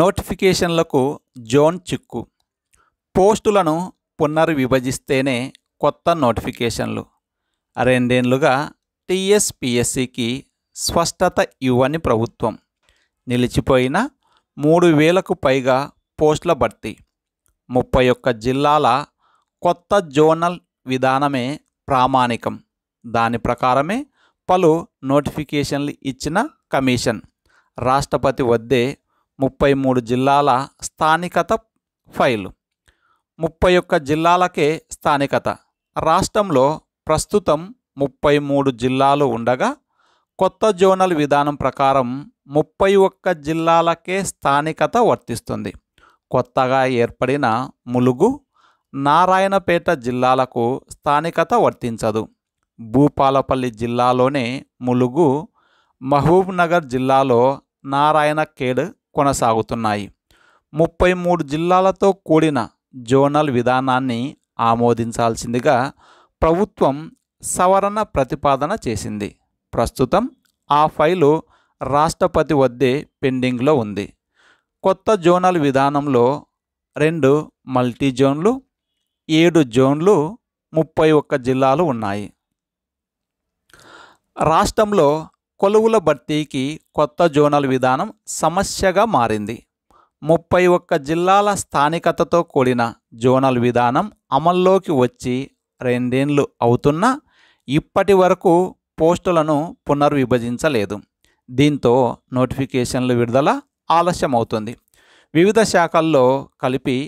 నోటిఫికేషన్లకు zone చిక్కు పోస్టులను పునర్విభజిస్తేనే కొత్త నోటిఫికేషన్లు రెండేళ్లుగా టీఎస్పిఎస్సికి స్పష్టత ఇవ్వని ప్రభుత్వం నిలిచిపోయిన మూడు వేలకు పైగా పోస్టుల భర్తీ ముప్పై ఒక్క జిల్లాల కొత్త జోనల్ విధానమే ప్రామాణికం దాని ప్రకారమే పలు నోటిఫికేషన్లు ఇచ్చిన కమిషన్ రాష్ట్రపతి వద్దే ముప్పై మూడు జిల్లాల స్థానికత ఫైల్ ముప్పై ఒక్క జిల్లాలకే స్థానికత రాష్ట్రంలో ప్రస్తుతం ముప్పై మూడు జిల్లాలు ఉండగా కొత్త జోనల్ విధానం ప్రకారం ముప్పై ఒక్క జిల్లాలకే స్థానికత వర్తిస్తుంది కొత్తగా ఏర్పడిన ములుగు నారాయణపేట జిల్లాలకు స్థానికత వర్తించదు భూపాలపల్లి జిల్లాలోనే ములుగు మహబూబ్నగర్ జిల్లాలో నారాయణఖేడ్ కొనసాగుతున్నాయి ముప్పై మూడు జిల్లాలతో కూడిన జోనల్ విధానాన్ని ఆమోదించాల్సిందిగా ప్రభుత్వం సవరణ ప్రతిపాదన చేసింది ప్రస్తుతం ఆ ఫైలు రాష్ట్రపతి వద్దే పెండింగ్లో ఉంది కొత్త జోనల్ విధానంలో రెండు మల్టీ జోన్లు ఏడు జోన్లు ముప్పై ఒక్క జిల్లాలు ఉన్నాయి రాష్ట్రంలో కొలువుల భర్తీకి కొత్త జోనల్ విధానం సమస్యగా మారింది ముప్పై ఒక్క జిల్లాల స్థానికతతో కూడిన జోనల్ విధానం అమల్లోకి వచ్చి రెండేండ్లు అవుతున్నా ఇప్పటి వరకు పోస్టులను పునర్విభజించలేదు దీంతో నోటిఫికేషన్లు విడుదల ఆలస్యమవుతుంది వివిధ శాఖల్లో కలిపి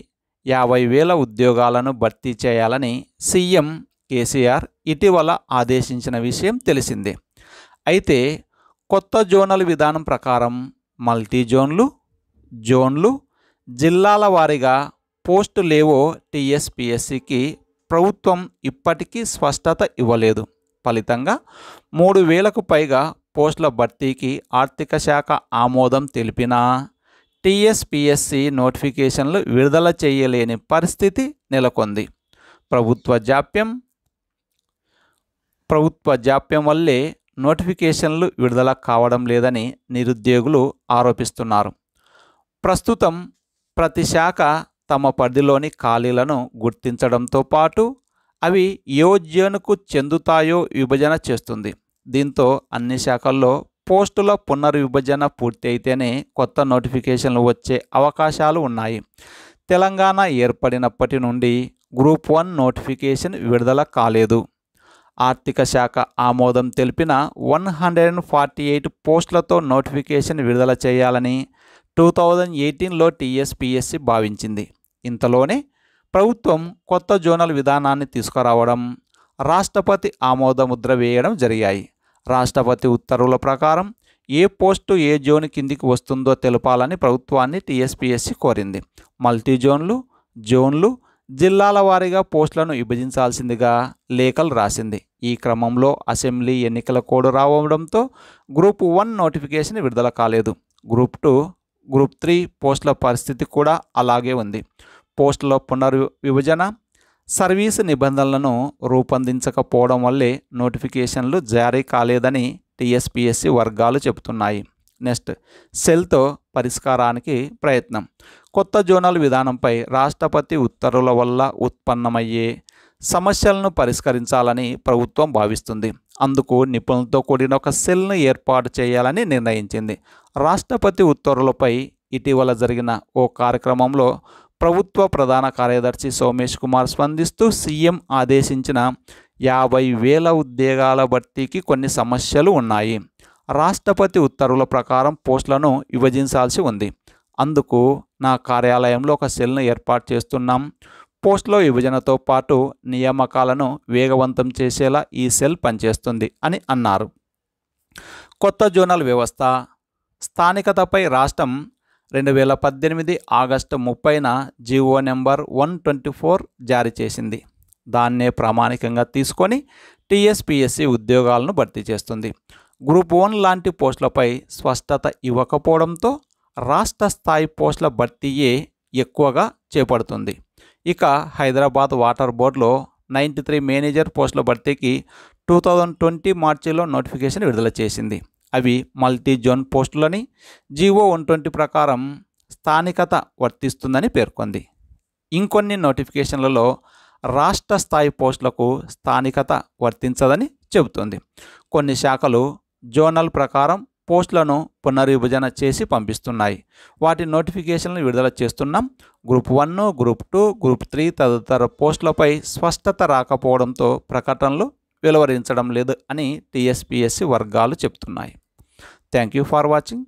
యాభై వేల ఉద్యోగాలను భర్తీ చేయాలని సీఎం కేసీఆర్ ఇటీవల ఆదేశించిన విషయం తెలిసిందే అయితే కొత్త జోనల్ విధానం ప్రకారం మల్టీ జోన్లు జోన్లు జిల్లాల వారీగా పోస్టు లేవో టీఎస్పిఎస్సికి ప్రభుత్వం ఇప్పటికీ స్పష్టత ఇవ్వలేదు ఫలితంగా మూడు వేలకు పైగా పోస్టుల భర్తీకి ఆర్థిక శాఖ ఆమోదం తెలిపినా టీఎస్పిఎస్సి నోటిఫికేషన్లు విడుదల చేయలేని పరిస్థితి నెలకొంది ప్రభుత్వ జాప్యం ప్రభుత్వ జాప్యం వల్లే నోటిఫికేషన్లు విడుదల కావడం లేదని నిరుద్యోగులు ఆరోపిస్తున్నారు ప్రస్తుతం ప్రతి శాఖ తమ పరిధిలోని ఖాళీలను గుర్తించడంతో పాటు అవి యోజ్యనుకు చెందుతాయో విభజన చేస్తుంది దీంతో అన్ని శాఖల్లో పోస్టుల పునర్విభజన పూర్తి అయితేనే కొత్త నోటిఫికేషన్లు వచ్చే అవకాశాలు ఉన్నాయి తెలంగాణ ఏర్పడినప్పటి నుండి గ్రూప్ వన్ నోటిఫికేషన్ విడుదల కాలేదు ఆర్థిక శాఖ ఆమోదం తెలిపిన one hundred and forty eight పోస్టులతో నోటిఫికేషన్ విడుదల చేయాలని టూ థౌజండ్ ఎయిటీన్లో టీఎస్పిఎస్సి భావించింది ఇంతలోనే ప్రభుత్వం కొత్త జోనల్ విధానాన్ని తీసుకురావడం రాష్ట్రపతి ఆమోద ముద్ర వేయడం జరిగాయి రాష్ట్రపతి ఉత్తర్వుల ప్రకారం ఏ పోస్టు ఏ జోన్ కిందికి వస్తుందో తెలపాలని ప్రభుత్వాన్ని టీఎస్పిఎస్సి కోరింది మల్టీ జోన్లు జోన్లు జిల్లాల వారీగా పోస్టులను విభజించాల్సిందిగా లేఖలు రాసింది ఈ క్రమంలో అసెంబ్లీ ఎన్నికల కోడ్ రావడంతో గ్రూప్ వన్ నోటిఫికేషన్ విడుదల కాలేదు గ్రూప్ టూ గ్రూప్ త్రీ పోస్టుల పరిస్థితి కూడా అలాగే ఉంది పోస్టుల పునర్విభజన సర్వీసు నిబంధనలను రూపొందించకపోవడం వల్లే నోటిఫికేషన్లు జారీ కాలేదని టీఎస్పీఎస్సీ వర్గాలు చెబుతున్నాయి నెక్స్ట్ సెల్తో పరిష్కారానికి ప్రయత్నం కొత్త జోనల్ విధానంపై రాష్ట్రపతి ఉత్తర్వుల వల్ల ఉత్పన్నమయ్యే సమస్యలను పరిష్కరించాలని ప్రభుత్వం భావిస్తుంది అందుకు నిపుణులతో కూడిన ఒక సెల్ను ఏర్పాటు చేయాలని నిర్ణయించింది రాష్ట్రపతి ఉత్తర్వులపై ఇటీవల జరిగిన ఓ కార్యక్రమంలో ప్రభుత్వ ప్రధాన కార్యదర్శి సోమేష్ కుమార్ స్పందిస్తూ సీఎం ఆదేశించిన యాభై వేల ఉద్యోగాల భర్తీకి కొన్ని సమస్యలు ఉన్నాయి రాష్ట్రపతి ఉత్తర్వుల ప్రకారం పోస్టులను విభజించాల్సి ఉంది అందుకు నా కార్యాలయంలో ఒక సెల్ను ఏర్పాటు చేస్తున్నాం పోస్టులో విభజనతో పాటు నియామకాలను వేగవంతం చేసేలా ఈ సెల్ పనిచేస్తుంది అని అన్నారు కొత్త జోనల్ వ్యవస్థ స్థానికతపై రాష్ట్రం రెండు వేల పద్దెనిమిది ఆగస్టు ముప్పైన GO number one twenty four జారీ చేసింది దాన్నే ప్రామాణికంగా తీసుకొని టీఎస్పిఎస్సి ఉద్యోగాలను భర్తీ చేస్తుంది గ్రూప్ వన్ లాంటి పోస్టులపై స్పష్టత ఇవ్వకపోవడంతో రాష్ట్ర స్థాయి పోస్టుల భర్తీయే ఎక్కువగా చేపడుతుంది ఇక హైదరాబాద్ వాటర్ బోర్డులో నైంటీ త్రీ మేనేజర్ పోస్టుల భర్తీకి టూ థౌజండ్ ట్వంటీ మార్చిలో నోటిఫికేషన్ విడుదల చేసింది అవి మల్టీ జోన్ పోస్టులని జీవో వన్ ట్వంటీ ప్రకారం స్థానికత వర్తిస్తుందని పేర్కొంది ఇంకొన్ని నోటిఫికేషన్లలో రాష్ట్ర స్థాయి పోస్టులకు స్థానికత వర్తించదని చెబుతుంది కొన్ని శాఖలు జోనల్ ప్రకారం పోస్టులను పునర్విభజన చేసి పంపిస్తున్నాయి వాటి నోటిఫికేషన్లు విడుదల చేస్తున్నాం group one group two group three తదితర పోస్టులపై స్పష్టత రాకపోవడంతో ప్రకటనలు వెలువరించడం లేదు అని టీఎస్పిఎస్సి వర్గాలు చెప్తున్నాయి థ్యాంక్ యూ ఫర్ వాచింగ్